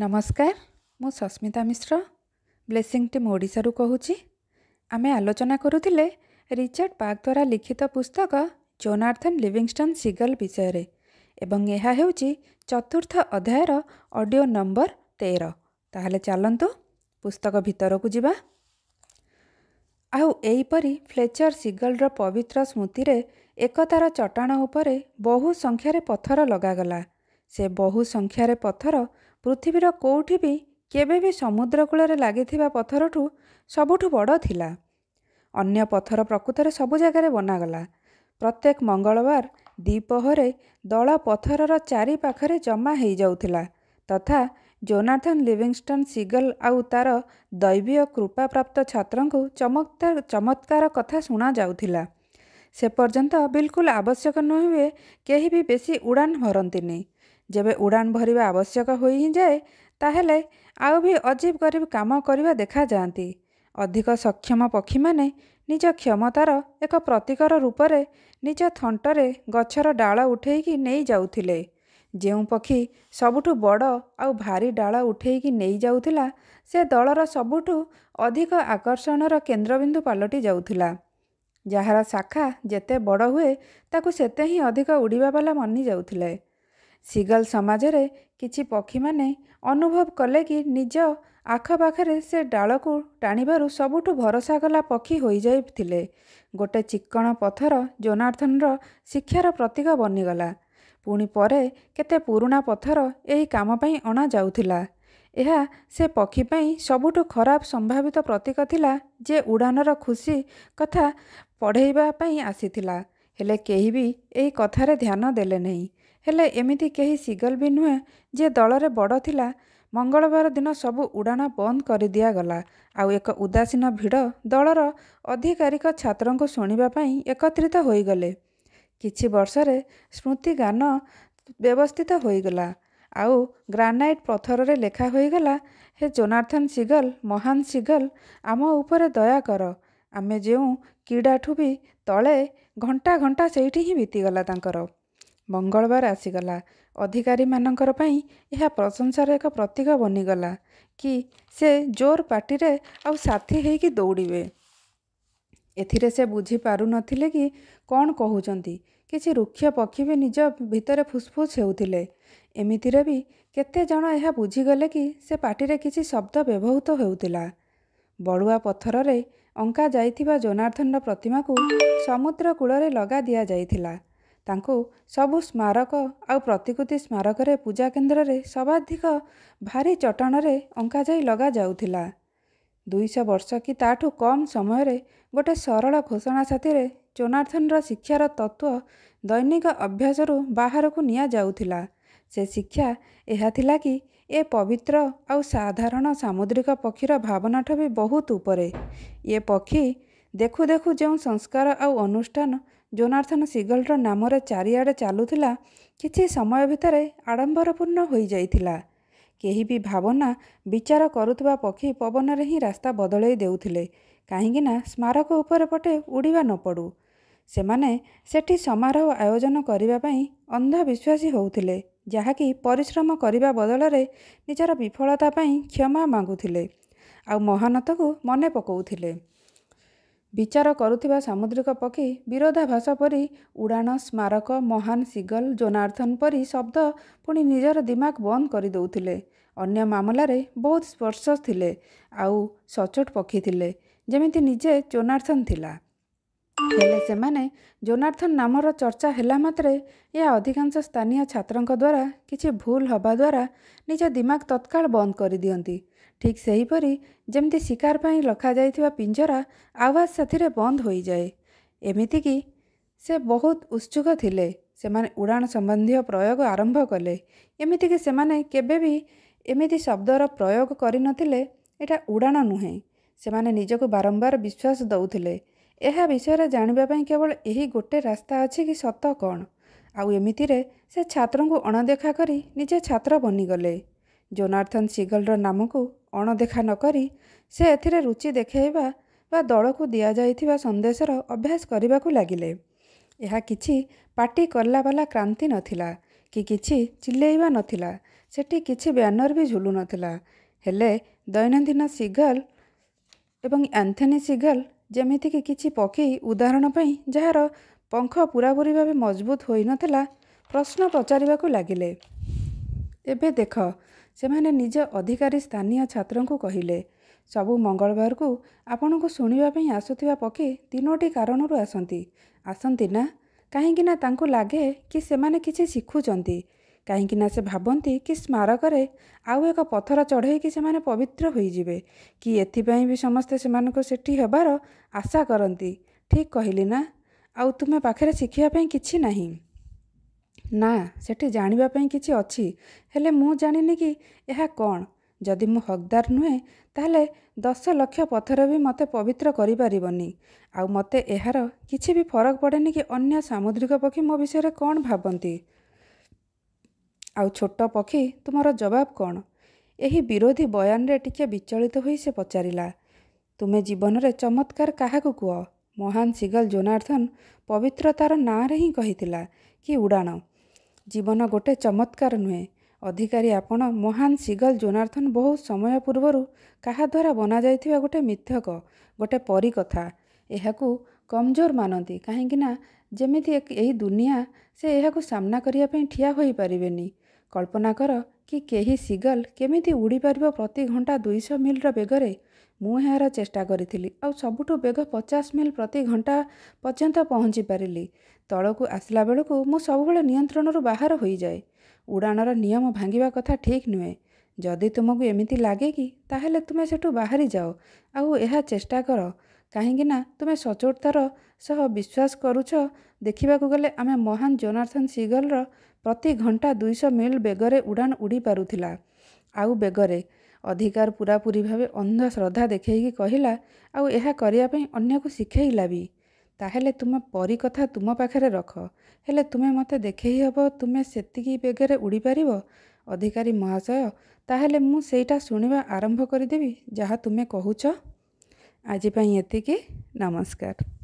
ନମସ୍କାର ମୁଁ Sasmita Mishra blessing team ଓଡ଼ିଶାରୁ କହୁଛି ଆମେ ଆଲୋଚନା କରୁଥିଲେ ରିଚାର୍ଡ ପାର୍କ ଦ୍ୱାରା ଲିଖିତ ପୁସ୍ତକ ଜୋନାର୍ଥନ୍ ଲିଭିଂଷ୍ଟନ୍ ସିଗଲ ବିଷୟରେ ଏବଂ ଏହା ହେଉଛି ଚତୁର୍ଥ ଅଧ୍ୟାୟର ଅଡ଼ିଓ ନମ୍ବର ତେର ତାହେଲେ ଚାଲନ୍ତୁ ପୁସ୍ତକ ଭିତରକୁ ଯିବା ଆଉ ଏହିପରି ଫ୍ଲେଚର୍ ସିଗଲର ପବିତ୍ର ସ୍ମୃତିରେ ଏକତାର ଚଟାଣ ଉପରେ ବହୁ ସଂଖ୍ୟାରେ ପଥର ଲଗାଗଲା ସେ ବହୁ ସଂଖ୍ୟାରେ ପଥର ପୃଥିବୀର କେଉଁଠି ବି କେବେ ବି ସମୁଦ୍ରକୂଳରେ ଲାଗିଥିବା ପଥରଠୁ ସବୁଠୁ ବଡ଼ ଥିଲା ଅନ୍ୟ ପଥର ପ୍ରକୃତରେ ସବୁ ଜାଗାରେ ବନାଗଲା ପ୍ରତ୍ୟେକ ମଙ୍ଗଳବାର ଦ୍ୱିପହରେ ଦଳ ପଥରର ଚାରି ପାଖରେ ଜମା ହୋଇଯାଉଥିଲା ତଥା ଜୋନାଥନ୍ ଲିଭିଙ୍ଗଷ୍ଟନ୍ ସିଗଲ୍ ଆଉ ତାର ଦୈବୀୟ କୃପାପ୍ରାପ୍ତ ଛାତ୍ରଙ୍କୁ ଚମତ୍କାର ଚମତ୍କାର କଥା ଶୁଣାଯାଉଥିଲା ସେ ପର୍ଯ୍ୟନ୍ତ ବିଲକୁଲ ଆବଶ୍ୟକ ନ ହୁଏ କେହି ବି ବେଶୀ ଉଡ଼ାନ୍ ଭରନ୍ତିନି ଯେବେ ଉଡ଼ାଣ ଭରିବା ଆବଶ୍ୟକ ହୋଇ ହିଁ ଯାଏ ତାହେଲେ ଆଉ ବି ଅଜୀବ ଗରିବ କାମ କରିବା ଦେଖାଯାଆନ୍ତି ଅଧିକ ସକ୍ଷମ ପକ୍ଷୀମାନେ ନିଜ କ୍ଷମତାର ଏକ ପ୍ରତିକାର ରୂପରେ ନିଜ ଥଣ୍ଟରେ ଗଛର ଡାଳ ଉଠେଇକି ନେଇଯାଉଥିଲେ ଯେଉଁ ପକ୍ଷୀ ସବୁଠୁ ବଡ଼ ଆଉ ଭାରି ଡାଳ ଉଠେଇକି ନେଇଯାଉଥିଲା ସେ ଦଳର ସବୁଠୁ ଅଧିକ ଆକର୍ଷଣର କେନ୍ଦ୍ରବିନ୍ଦୁ ପାଲଟି ଯାଉଥିଲା ଯାହାର ଶାଖା ଯେତେ ବଡ଼ ହୁଏ ତାକୁ ସେତେ ହିଁ ଅଧିକ ଉଡ଼ିବା ବାଲା ମନି ଯାଉଥିଲେ ସିଗଲ ସମାଜରେ କିଛି ପକ୍ଷୀମାନେ ଅନୁଭବ କଲେ କି ନିଜ ଆଖପାଖରେ ସେ ଡାଳକୁ ଟାଣିବାରୁ ସବୁଠୁ ଭରସା ଗଲା ପକ୍ଷୀ ହୋଇଯାଇଥିଲେ ଗୋଟେ ଚିକ୍କଣ ପଥର ଜୋନାର୍ଥନର ଶିକ୍ଷାର ପ୍ରତୀକ ବନିଗଲା ପୁଣି ପରେ କେତେ ପୁରୁଣା ପଥର ଏହି କାମ ପାଇଁ ଅଣାଯାଉଥିଲା ଏହା ସେ ପକ୍ଷୀ ପାଇଁ ସବୁଠୁ ଖରାପ ସମ୍ଭାବିତ ପ୍ରତୀକ ଥିଲା ଯେ ଉଡ଼ାଣର ଖୁସି କଥା ପଢ଼େଇବା ପାଇଁ ଆସିଥିଲା ହେଲେ କେହି ବି ଏହି କଥାରେ ଧ୍ୟାନ ଦେଲେ ନାହିଁ ହେଲେ ଏମିତି କେହି ସିଗଲ ବି ନୁହେଁ ଯିଏ ଦଳରେ ବଡ଼ ଥିଲା ମଙ୍ଗଳବାର ଦିନ ସବୁ ଉଡ଼ାଣ ବନ୍ଦ କରିଦିଆଗଲା ଆଉ ଏକ ଉଦାସୀନ ଭିଡ଼ ଦଳର ଅଧିକାରୀକ ଛାତ୍ରଙ୍କୁ ଶୁଣିବା ପାଇଁ ଏକତ୍ରିତ ହୋଇଗଲେ କିଛି ବର୍ଷରେ ସ୍ମୃତି ଗାନ ବ୍ୟବସ୍ଥିତ ହୋଇଗଲା ଆଉ ଗ୍ରାନାଇଟ୍ ପଥରରେ ଲେଖା ହୋଇଗଲା ହେ ଜୋନାର୍ଥନ ସିଗଲ ମହାନ ସିଗଲ ଆମ ଉପରେ ଦୟା କର ଆମେ ଯେଉଁ କ୍ରୀଡ଼ାଠୁ ବି ତଳେ ଘଣ୍ଟା ଘଣ୍ଟା ସେଇଠି ହିଁ ବିତିଗଲା ତାଙ୍କର ମଙ୍ଗଳବାର ଆସିଗଲା ଅଧିକାରୀମାନଙ୍କର ପାଇଁ ଏହା ପ୍ରଶଂସାର ଏକ ପ୍ରତୀକ ବନିଗଲା କି ସେ ଜୋର ପାଟିରେ ଆଉ ସାଥୀ ହୋଇକି ଦୌଡ଼ିବେ ଏଥିରେ ସେ ବୁଝିପାରୁନଥିଲେ କି କ'ଣ କହୁଛନ୍ତି କିଛି ରୁକ୍ଷ ପକ୍ଷୀ ବି ନିଜ ଭିତରେ ଫୁସ୍ଫୁସ୍ ହେଉଥିଲେ ଏମିତିରେ ବି କେତେଜଣ ଏହା ବୁଝିଗଲେ କି ସେ ପାଟିରେ କିଛି ଶବ୍ଦ ବ୍ୟବହୃତ ହେଉଥିଲା ବଳୁଆ ପଥରରେ ଅଙ୍କା ଯାଇଥିବା ଜୋନାର୍ଦ୍ଦନର ପ୍ରତିମାକୁ ସମୁଦ୍ର କୂଳରେ ଲଗା ଦିଆଯାଇଥିଲା ତାଙ୍କୁ ସବୁ ସ୍ମାରକ ଆଉ ପ୍ରତିକୃତି ସ୍ମାରକରେ ପୂଜା କେନ୍ଦ୍ରରେ ସର୍ବାଧିକ ଭାରି ଚଟାଣରେ ଅଙ୍କାଯାଇ ଲଗାଯାଉଥିଲା ଦୁଇଶହ ବର୍ଷ କି ତାଠୁ କମ୍ ସମୟରେ ଗୋଟିଏ ସରଳ ଘୋଷଣା ସାଥିରେ ଜୋନାର୍ଥନର ଶିକ୍ଷାର ତତ୍ତ୍ୱ ଦୈନିକ ଅଭ୍ୟାସରୁ ବାହାରକୁ ନିଆଯାଉଥିଲା ସେ ଶିକ୍ଷା ଏହା ଥିଲା କି ଏ ପବିତ୍ର ଆଉ ସାଧାରଣ ସାମୁଦ୍ରିକ ପକ୍ଷୀର ଭାବନାଠୁ ବି ବହୁତ ଉପରେ ଏ ପକ୍ଷୀ ଦେଖୁ ଦେଖୁ ଯେଉଁ ସଂସ୍କାର ଆଉ ଅନୁଷ୍ଠାନ ଜୋନାର୍ଥନ ସିଗଲର ନାମରେ ଚାରିଆଡ଼େ ଚାଲୁଥିଲା କିଛି ସମୟ ଭିତରେ ଆଡ଼ମ୍ବରପୂର୍ଣ୍ଣ ହୋଇଯାଇଥିଲା କେହି ବି ଭାବନା ବିଚାର କରୁଥିବା ପକ୍ଷୀ ପବନରେ ହିଁ ରାସ୍ତା ବଦଳେଇ ଦେଉଥିଲେ କାହିଁକିନା ସ୍ମାରକ ଉପରେ ପଟେ ଉଡ଼ିବା ନ ପଡ଼ୁ ସେମାନେ ସେଠି ସମାରୋହ ଆୟୋଜନ କରିବା ପାଇଁ ଅନ୍ଧବିଶ୍ୱାସୀ ହେଉଥିଲେ ଯାହାକି ପରିଶ୍ରମ କରିବା ବଦଳରେ ନିଜର ବିଫଳତା ପାଇଁ କ୍ଷମା ମାଗୁଥିଲେ ଆଉ ମହାନତକୁ ମନେ ପକାଉଥିଲେ ବିଚାର କରୁଥିବା ସାମୁଦ୍ରିକ ପକ୍ଷୀ ବିରୋଧାଭାସ ପରି ଉଡ଼ାଣ ସ୍ମାରକ ମହାନ ସିଗଲ ଜୋନାର୍ଥନ ପରି ଶବ୍ଦ ପୁଣି ନିଜର ଦିମାଗ ବନ୍ଦ କରିଦେଉଥିଲେ ଅନ୍ୟ ମାମଲାରେ ବହୁତ ସ୍ପର୍ଶ ଥିଲେ ଆଉ ସଚୋଟ ପକ୍ଷୀ ଥିଲେ ଯେମିତି ନିଜେ ଜୋନାର୍ଥନ ଥିଲା ହେଲେ ସେମାନେ ଜୋନାର୍ଥନ ନାମର ଚର୍ଚ୍ଚା ହେଲା ମାତ୍ରେ ଏହା ଅଧିକାଂଶ ସ୍ଥାନୀୟ ଛାତ୍ରଙ୍କ ଦ୍ୱାରା କିଛି ଭୁଲ ହେବା ଦ୍ୱାରା ନିଜ ଦିମାଗ ତତ୍କାଳ ବନ୍ଦ କରିଦିଅନ୍ତି ଠିକ୍ ସେହିପରି ଯେମିତି ଶିକାର ପାଇଁ ରଖାଯାଇଥିବା ପିଞ୍ଜରା ଆୱାଜ ସାଥିରେ ବନ୍ଦ ହୋଇଯାଏ ଏମିତିକି ସେ ବହୁତ ଉତ୍ସୁକ ଥିଲେ ସେମାନେ ଉଡ଼ାଣ ସମ୍ବନ୍ଧୀୟ ପ୍ରୟୋଗ ଆରମ୍ଭ କଲେ ଏମିତିକି ସେମାନେ କେବେ ବି ଏମିତି ଶବ୍ଦର ପ୍ରୟୋଗ କରିନଥିଲେ ଏଇଟା ଉଡ଼ାଣ ନୁହେଁ ସେମାନେ ନିଜକୁ ବାରମ୍ବାର ବିଶ୍ୱାସ ଦେଉଥିଲେ ଏହା ବିଷୟରେ ଜାଣିବା ପାଇଁ କେବଳ ଏହି ଗୋଟିଏ ରାସ୍ତା ଅଛି କି ସତ କ'ଣ ଆଉ ଏମିତିରେ ସେ ଛାତ୍ରଙ୍କୁ ଅଣଦେଖା କରି ନିଜେ ଛାତ୍ର ବନିଗଲେ ଜୋନାର୍ଥନ୍ ସିଗଲ୍ର ନାମକୁ ଅଣଦେଖା ନକରି ସେ ଏଥିରେ ରୁଚି ଦେଖାଇବା ବା ଦଳକୁ ଦିଆଯାଇଥିବା ସନ୍ଦେଶର ଅଭ୍ୟାସ କରିବାକୁ ଲାଗିଲେ ଏହା କିଛି ପାଟି କଲା ବାଲା କ୍ରାନ୍ତି ନଥିଲା କି କିଛି ଚିଲେଇବା ନଥିଲା ସେଠି କିଛି ବ୍ୟାନର ବି ଝୁଲୁ ନଥିଲା ହେଲେ ଦୈନନ୍ଦିନ ସିଗଲ ଏବଂ ଆନ୍ଥନି ସିଗଲ ଯେମିତିକି କିଛି ପକ୍ଷୀ ଉଦାହରଣ ପାଇଁ ଯାହାର ପଙ୍ଖ ପୂରାପୂରି ଭାବେ ମଜବୁତ ହୋଇନଥିଲା ପ୍ରଶ୍ନ ପଚାରିବାକୁ ଲାଗିଲେ ଏବେ ଦେଖ ସେମାନେ ନିଜ ଅଧିକାରୀ ସ୍ଥାନୀୟ ଛାତ୍ରଙ୍କୁ କହିଲେ ସବୁ ମଙ୍ଗଳବାରକୁ ଆପଣଙ୍କୁ ଶୁଣିବା ପାଇଁ ଆସୁଥିବା ପକ୍ଷୀ ତିନୋଟି କାରଣରୁ ଆସନ୍ତି ଆସନ୍ତି ନା କାହିଁକିନା ତାଙ୍କୁ ଲାଗେ କି ସେମାନେ କିଛି ଶିଖୁଛନ୍ତି କାହିଁକିନା ସେ ଭାବନ୍ତି କି ସ୍ମାରକରେ ଆଉ ଏକ ପଥର ଚଢ଼େଇକି ସେମାନେ ପବିତ୍ର ହୋଇଯିବେ କି ଏଥିପାଇଁ ବି ସମସ୍ତେ ସେମାନଙ୍କୁ ସେଠି ହେବାର ଆଶା କରନ୍ତି ଠିକ୍ କହିଲି ନା ଆଉ ତୁମେ ପାଖରେ ଶିଖିବା ପାଇଁ କିଛି ନାହିଁ ନା ସେଠି ଜାଣିବା ପାଇଁ କିଛି ଅଛି ହେଲେ ମୁଁ ଜାଣିନି କି ଏହା କ'ଣ ଯଦି ମୁଁ ହକଦାର ନୁହେଁ ତାହେଲେ ଦଶ ଲକ୍ଷ ପଥର ବି ମୋତେ ପବିତ୍ର କରିପାରିବନି ଆଉ ମୋତେ ଏହାର କିଛି ବି ଫରକ ପଡ଼େନି କି ଅନ୍ୟ ସାମୁଦ୍ରିକ ପକ୍ଷୀ ମୋ ବିଷୟରେ କ'ଣ ଭାବନ୍ତି ଆଉ ଛୋଟ ପକ୍ଷୀ ତୁମର ଜବାବ କ'ଣ ଏହି ବିରୋଧୀ ବୟାନରେ ଟିକିଏ ବିଚଳିତ ହୋଇ ସେ ପଚାରିଲା ତୁମେ ଜୀବନରେ ଚମତ୍କାର କାହାକୁ କୁହ ମହାନ ସିଗଲ ଜୋନାର୍ଥନ ପବିତ୍ର ତାର ନାଁରେ ହିଁ କହିଥିଲା କି ଉଡ଼ାଣ ଜୀବନ ଗୋଟେ ଚମତ୍କାର ନୁହେଁ ଅଧିକାରୀ ଆପଣ ମହାନ ସିଗଲ ଜୋନାର୍ଥନ ବହୁ ସମୟ ପୂର୍ବରୁ କାହା ଦ୍ୱାରା ବନାଯାଇଥିବା ଗୋଟେ ମିଥକ ଗୋଟେ ପରିକଥା ଏହାକୁ କମଜୋର ମାନନ୍ତି କାହିଁକିନା ଯେମିତି ଏହି ଦୁନିଆ ସେ ଏହାକୁ ସାମ୍ନା କରିବା ପାଇଁ ଠିଆ ହୋଇପାରିବେନି କଳ୍ପନା କର କି କେହି ସିଗଲ କେମିତି ଉଡ଼ିପାରିବ ପ୍ରତି ଘଣ୍ଟା ଦୁଇଶହ ମିଲ୍ର ବେଗରେ ମୁଁ ଏହାର ଚେଷ୍ଟା କରିଥିଲି ଆଉ ସବୁଠୁ ବେଗ ପଚାଶ ମିଲ୍ ପ୍ରତି ଘଣ୍ଟା ପର୍ଯ୍ୟନ୍ତ ପହଞ୍ଚି ପାରିଲି ତଳକୁ ଆସିଲା ବେଳକୁ ମୁଁ ସବୁବେଳେ ନିୟନ୍ତ୍ରଣରୁ ବାହାର ହୋଇଯାଏ ଉଡ଼ାଣର ନିୟମ ଭାଙ୍ଗିବା କଥା ଠିକ୍ ନୁହେଁ ଯଦି ତୁମକୁ ଏମିତି ଲାଗେ କି ତାହେଲେ ତୁମେ ସେଠୁ ବାହାରି ଯାଅ ଆଉ ଏହା ଚେଷ୍ଟା କର କାହିଁକିନା ତୁମେ ସଚ୍ଚୋଟତାର ସହ ବିଶ୍ୱାସ କରୁଛ ଦେଖିବାକୁ ଗଲେ ଆମେ ମହାନ ଜୋନାର୍ଥନ ସିଗଲର ପ୍ରତି ଘଣ୍ଟା ଦୁଇଶହ ମିଲ୍ ବେଗରେ ଉଡ଼ାଣ ଉଡ଼ି ପାରୁଥିଲା ଆଉ ବେଗରେ ଅଧିକାର ପୁରାପୁରି ଭାବେ ଅନ୍ଧଶ୍ରଦ୍ଧା ଦେଖେଇକି କହିଲା ଆଉ ଏହା କରିବା ପାଇଁ ଅନ୍ୟକୁ ଶିଖେଇଲା ବି ତାହେଲେ ତୁମ ପରି କଥା ତୁମ ପାଖରେ ରଖ ହେଲେ ତୁମେ ମୋତେ ଦେଖେଇ ହେବ ତୁମେ ସେତିକି ବେଗରେ ଉଡ଼ିପାରିବ ଅଧିକାରୀ ମହାଶୟ ତାହେଲେ ମୁଁ ସେଇଟା ଶୁଣିବା ଆରମ୍ଭ କରିଦେବି ଯାହା ତୁମେ କହୁଛ ଆଜି ପାଇଁ ଏତିକି ନମସ୍କାର